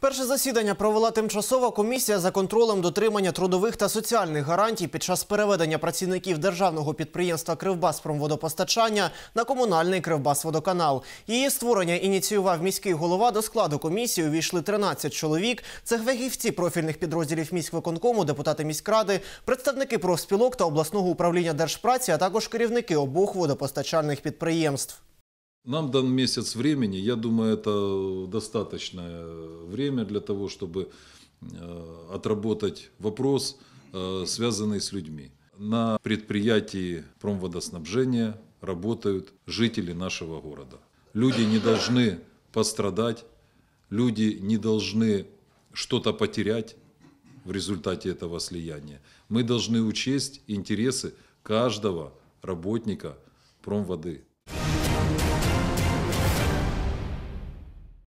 Перше засідання провела тимчасова комісія за контролем дотримання трудових та соціальних гарантій під час переведення працівників державного підприємства Кривбаспромводопостачання на комунальний Кривбасводоканал. Її створення ініціював міський голова. До складу комісії увійшли 13 чоловік. Це фахівці профільних підрозділів міськвиконкому, депутати міськради, представники профспілок та обласного управління держпраці, а також керівники обох водопостачальних підприємств. Нам дан месяц времени, я думаю, это достаточное время для того, чтобы э, отработать вопрос, э, связанный с людьми. На предприятии промводоснабжения работают жители нашего города. Люди не должны пострадать, люди не должны что-то потерять в результате этого слияния. Мы должны учесть интересы каждого работника промводы.